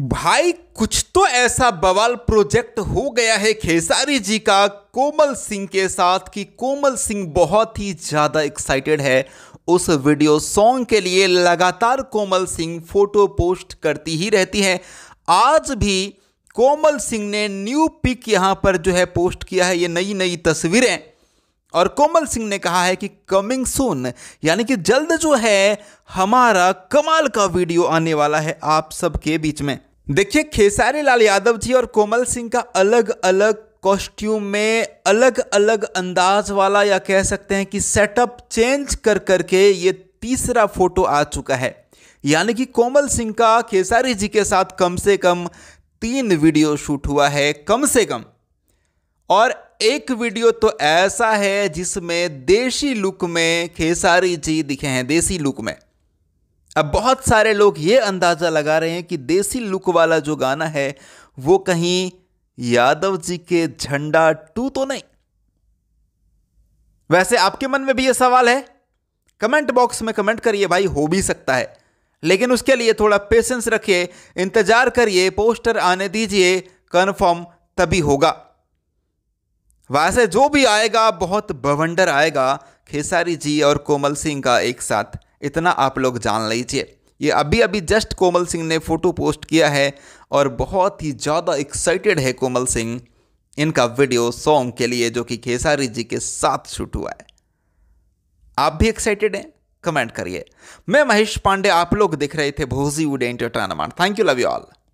भाई कुछ तो ऐसा बवाल प्रोजेक्ट हो गया है खेसारी जी का कोमल सिंह के साथ कि कोमल सिंह बहुत ही ज़्यादा एक्साइटेड है उस वीडियो सॉन्ग के लिए लगातार कोमल सिंह फोटो पोस्ट करती ही रहती है आज भी कोमल सिंह ने न्यू पिक यहाँ पर जो है पोस्ट किया है ये नई नई तस्वीरें और कोमल सिंह ने कहा है कि कमिंग सून यानी कि जल्द जो है हमारा कमाल का वीडियो आने वाला है आप सबके बीच में देखिए खेसारी लाल यादव जी और कोमल सिंह का अलग अलग कॉस्ट्यूम में अलग अलग अंदाज वाला या कह सकते हैं कि सेटअप चेंज कर करके ये तीसरा फोटो आ चुका है यानी कि कोमल सिंह का खेसारी जी के साथ कम से कम तीन वीडियो शूट हुआ है कम से कम और एक वीडियो तो ऐसा है जिसमें देशी लुक में खेसारी जी दिखे हैं देसी लुक में अब बहुत सारे लोग ये अंदाज़ा लगा रहे हैं कि देसी लुक वाला जो गाना है वो कहीं यादव जी के झंडा टू तो नहीं वैसे आपके मन में भी ये सवाल है कमेंट बॉक्स में कमेंट करिए भाई हो भी सकता है लेकिन उसके लिए थोड़ा पेशेंस रखिए इंतज़ार करिए पोस्टर आने दीजिए कन्फर्म तभी होगा वैसे जो भी आएगा बहुत बवंडर आएगा खेसारी जी और कोमल सिंह का एक साथ इतना आप लोग जान लीजिए ये अभी अभी जस्ट कोमल सिंह ने फ़ोटो पोस्ट किया है और बहुत ही ज़्यादा एक्साइटेड है कोमल सिंह इनका वीडियो सॉन्ग के लिए जो कि खेसारी जी के साथ शूट हुआ है आप भी एक्साइटेड हैं कमेंट करिए मैं महेश पांडे आप लोग देख रहे थे भोजी वुड entertainment thank you love you all